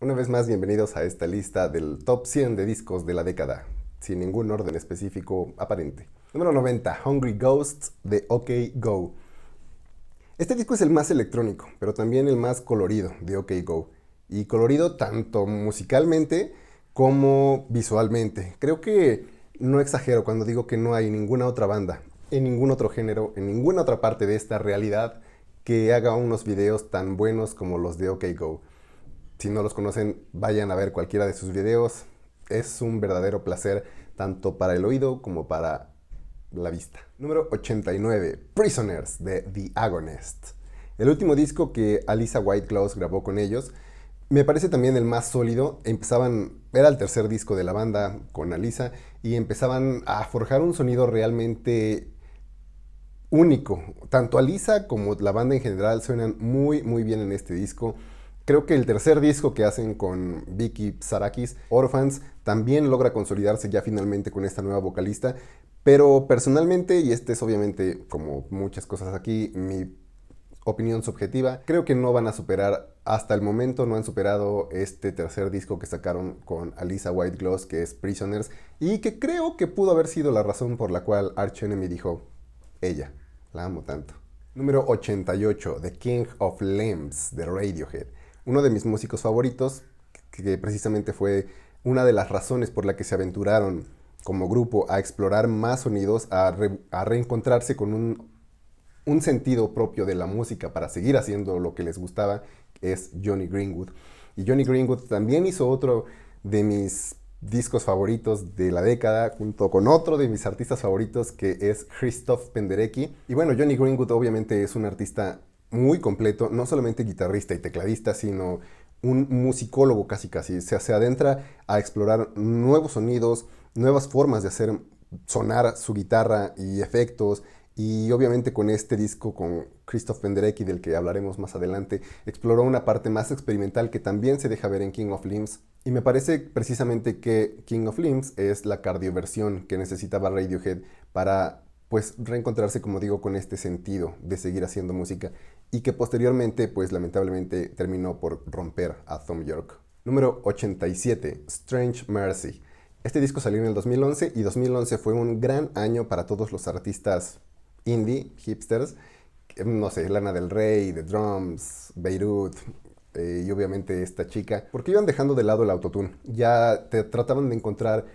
Una vez más, bienvenidos a esta lista del top 100 de discos de la década, sin ningún orden específico aparente. Número 90, Hungry Ghosts de OK Go. Este disco es el más electrónico, pero también el más colorido de OK Go. Y colorido tanto musicalmente como visualmente. Creo que no exagero cuando digo que no hay ninguna otra banda, en ningún otro género, en ninguna otra parte de esta realidad que haga unos videos tan buenos como los de OK Go. Si no los conocen, vayan a ver cualquiera de sus videos. Es un verdadero placer tanto para el oído como para la vista. Número 89, Prisoners de The Agonist. El último disco que Alisa Whiteclaws grabó con ellos me parece también el más sólido. Empezaban, era el tercer disco de la banda con Alisa y empezaban a forjar un sonido realmente único. Tanto Alisa como la banda en general suenan muy muy bien en este disco. Creo que el tercer disco que hacen con Vicky Sarakis, Orphans, también logra consolidarse ya finalmente con esta nueva vocalista, pero personalmente, y este es obviamente como muchas cosas aquí, mi opinión subjetiva, creo que no van a superar, hasta el momento no han superado este tercer disco que sacaron con Alisa Whitegloss que es Prisoners, y que creo que pudo haber sido la razón por la cual Arch Enemy dijo, ella, la amo tanto. Número 88, The King of Limbs, de Radiohead uno de mis músicos favoritos, que precisamente fue una de las razones por la que se aventuraron como grupo a explorar más sonidos, a, reencontrarse con un, un, sentido propio de la música para seguir haciendo lo que les gustaba, es Johnny Greenwood. Y Johnny Greenwood también hizo otro de mis discos favoritos de la década, junto con otro de mis artistas favoritos que es Christoph Penderecki. Y bueno, Johnny Greenwood obviamente es un artista muy completo, no solamente guitarrista y tecladista, sino un musicólogo casi casi. Se, adentra a explorar nuevos sonidos, nuevas formas de hacer sonar su guitarra y efectos. Y obviamente con este disco, con Christoph Penderecki, del que hablaremos más adelante, exploró una parte más experimental que también se deja ver en King of Limbs. Y me parece precisamente que King of Limbs es la cardioversión que necesitaba Radiohead para pues reencontrarse, como digo, con este sentido de seguir haciendo música y que posteriormente, pues lamentablemente, terminó por romper a Thom York Número 87, Strange Mercy. Este disco salió en el 2011 y 2011 fue un gran año para todos los artistas indie, hipsters, em, no sé, Lana del Rey, The Drums, Beirut, eh, y obviamente esta chica, porque iban dejando de lado el autotune, ya te trataban de encontrar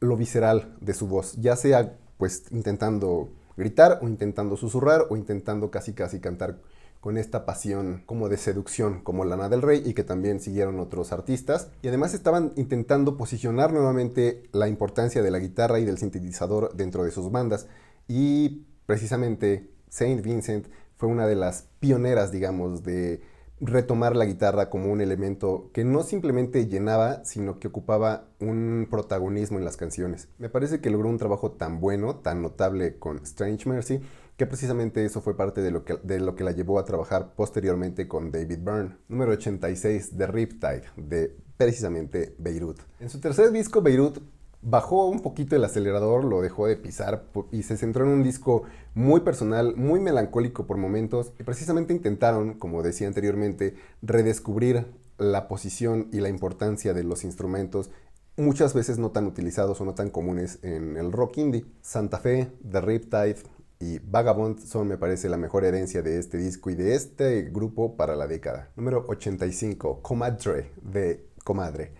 lo visceral de su voz, ya sea pues intentando gritar o intentando susurrar o intentando casi casi cantar con esta pasión como de seducción, como Lana del Rey, y que también siguieron otros artistas. Y además estaban intentando posicionar nuevamente la importancia de la guitarra y del sintetizador dentro de sus bandas. Y precisamente Saint Vincent fue una de las pioneras, digamos, de retomar la guitarra como un elemento que no simplemente llenaba, sino que ocupaba un protagonismo en las canciones. Me parece que logró un trabajo tan bueno, tan notable con Strange Mercy, que precisamente eso fue parte de lo que, de lo que la llevó a trabajar posteriormente con David Byrne. Número 86, The Riptide, de precisamente Beirut. En su tercer disco, Beirut bajó un poquito el acelerador, lo dejó de pisar y se centró en un disco muy personal, muy melancólico por momentos, y precisamente intentaron, como decía anteriormente, redescubrir la posición y la importancia de los instrumentos muchas veces no tan utilizados o no tan comunes en el rock indie. Santa Fe, The Riptide, y Vagabond son, me parece, la mejor herencia de este disco y de este grupo para la década. Número 85, Comadre de Comadre.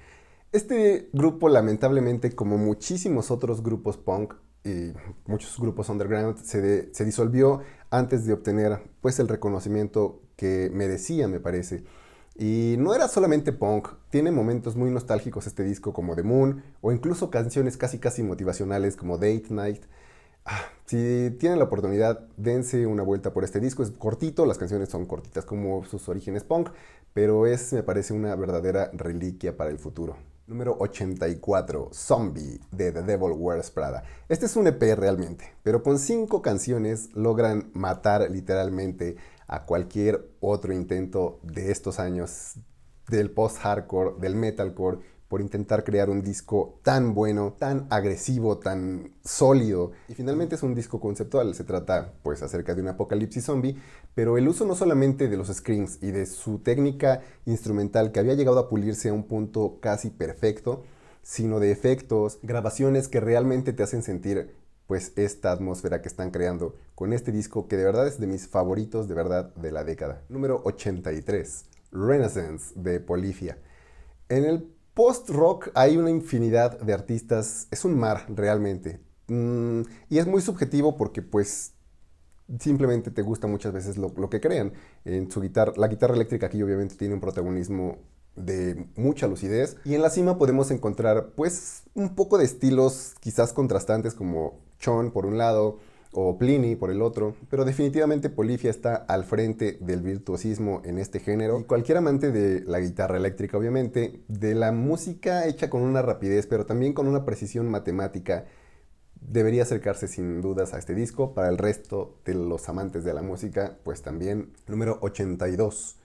Este grupo, lamentablemente, como muchísimos otros grupos punk y muchos grupos underground, se, disolvió antes de obtener pues, el reconocimiento que merecía, me parece. Y no era solamente punk, tiene momentos muy nostálgicos este disco como The Moon, o incluso canciones casi casi motivacionales como Date Night, si tienen la oportunidad, dense una vuelta por este disco. Es cortito, las canciones son cortitas como sus orígenes punk, pero es, me parece, una verdadera reliquia para el futuro. Número 84, Zombie, de The Devil Wears Prada. Este es un EP realmente, pero con cinco canciones logran matar literalmente a cualquier otro intento de estos años del post-hardcore, del metalcore por intentar crear un disco tan bueno, tan agresivo, tan sólido. Y finalmente es un disco conceptual, se trata pues acerca de un apocalipsis zombie, pero el uso no solamente de los screens y de su técnica instrumental que había llegado a pulirse a un punto casi perfecto, sino de efectos, grabaciones que realmente te hacen sentir pues esta atmósfera que están creando con este disco que de verdad es de mis favoritos de verdad de la década. Número 83, Renaissance de Polifia. En el Post-rock hay una infinidad de artistas, es un mar realmente. Mm, y es muy subjetivo porque pues simplemente te gusta muchas veces lo, lo que crean. En su guitarra, la guitarra eléctrica aquí obviamente tiene un protagonismo de mucha lucidez. Y en la cima podemos encontrar pues un poco de estilos quizás contrastantes como Chon por un lado, o Pliny por el otro, pero definitivamente Polifia está al frente del virtuosismo en este género cualquier amante de la guitarra eléctrica obviamente, de la música hecha con una rapidez pero también con una precisión matemática, debería acercarse sin dudas a este disco, para el resto de los amantes de la música pues también. Número 82,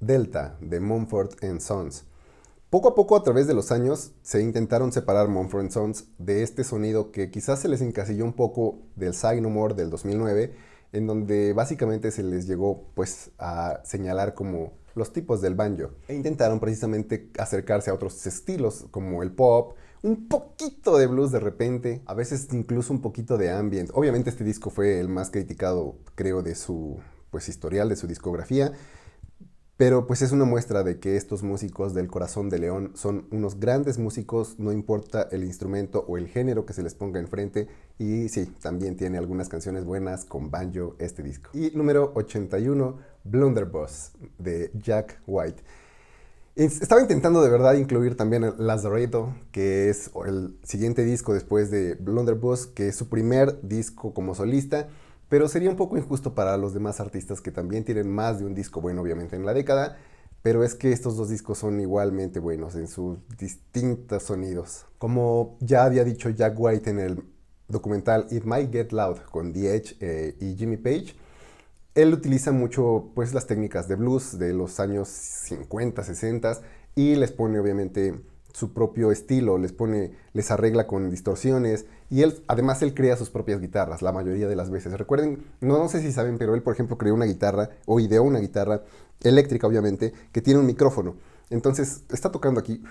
Delta de Mumford ⁇ Sons. Poco a poco a través de los años se intentaron separar Mumford Sons de este sonido que quizás se les encasilló un poco del Sign del 2009, en donde básicamente se les llegó pues a señalar como los tipos del banjo e intentaron precisamente acercarse a otros estilos como el pop, un poquito de blues de repente, a veces incluso un poquito de ambient. Obviamente este disco fue el más criticado creo de su pues historial de su discografía pero pues es una muestra de que estos músicos del corazón de León son unos grandes músicos, no importa el instrumento o el género que se les ponga enfrente. Y sí, también tiene algunas canciones buenas con banjo este disco. Y número 81, Blunderbuss de Jack White. Estaba intentando de verdad incluir también Lazareto, que es el siguiente disco después de Blunderbuss, que es su primer disco como solista pero sería un poco injusto para los demás artistas que también tienen más de un disco bueno, obviamente, en la década, pero es que estos dos discos son igualmente buenos en sus distintos sonidos. Como ya había dicho Jack White en el documental It Might Get Loud con The Edge eh, y Jimmy Page, él utiliza mucho pues las técnicas de blues de los años 50, 60 y les pone obviamente su propio estilo, les pone les arregla con distorsiones y él, además, él crea sus propias guitarras la mayoría de las veces. Recuerden, no, no sé si saben, pero él, por ejemplo, creó una guitarra o ideó una guitarra eléctrica, obviamente, que tiene un micrófono. Entonces, está tocando aquí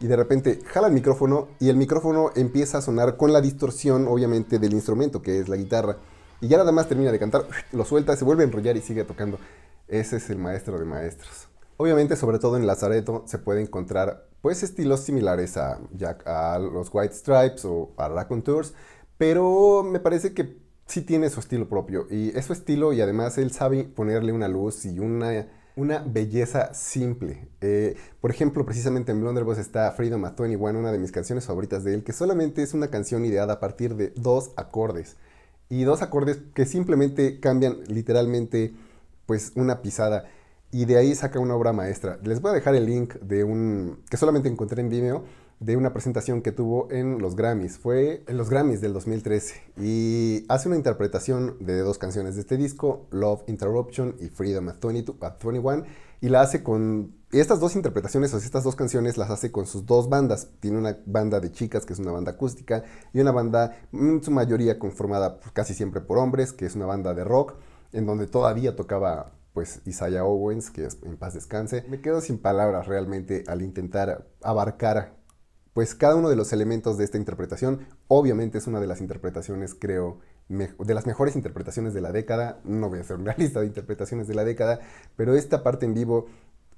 y de repente jala el micrófono y el micrófono empieza a sonar con la distorsión, obviamente, del instrumento, que es la guitarra. Y ya nada más termina de cantar, lo suelta, se vuelve a enrollar y sigue tocando. Ese es el maestro de maestros. Obviamente, sobre todo en Lazareto, se puede encontrar pues estilos similares a, a los White Stripes o a Raccoon pero me parece que sí tiene su estilo propio y es su estilo y además él sabe ponerle una luz y una, una belleza simple. Eh, por ejemplo, precisamente en Blunderbuss está Freedom at 21, una de mis canciones favoritas de él, que solamente es una canción ideada a partir de dos acordes y dos acordes que simplemente cambian literalmente pues una pisada y de ahí saca una obra maestra. Les voy a dejar el link de un que solamente encontré en Vimeo de una presentación que tuvo en los Grammys. Fue en los Grammys del 2013 y hace una interpretación de dos canciones de este disco, Love Interruption y Freedom at, 21, y la hace con estas dos interpretaciones, o estas dos canciones las hace con sus dos bandas. Tiene una banda de chicas, que es una banda acústica, y una banda en su mayoría conformada casi siempre por hombres, que es una banda de rock, en donde todavía tocaba pues Isaiah Owens, que es, en paz descanse. Me quedo sin palabras realmente al intentar abarcar pues cada uno de los elementos de esta interpretación. Obviamente es una de las interpretaciones, creo, de las mejores interpretaciones de la década. No voy a hacer una lista de interpretaciones de la década, pero esta parte en vivo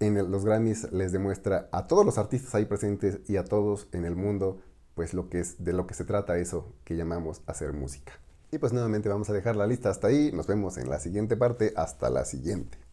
en los Grammys les demuestra a todos los artistas ahí presentes y a todos en el mundo, pues lo que es de lo que se trata eso que llamamos hacer música. Y pues nuevamente vamos a dejar la lista hasta ahí. Nos vemos en la siguiente parte. Hasta la siguiente.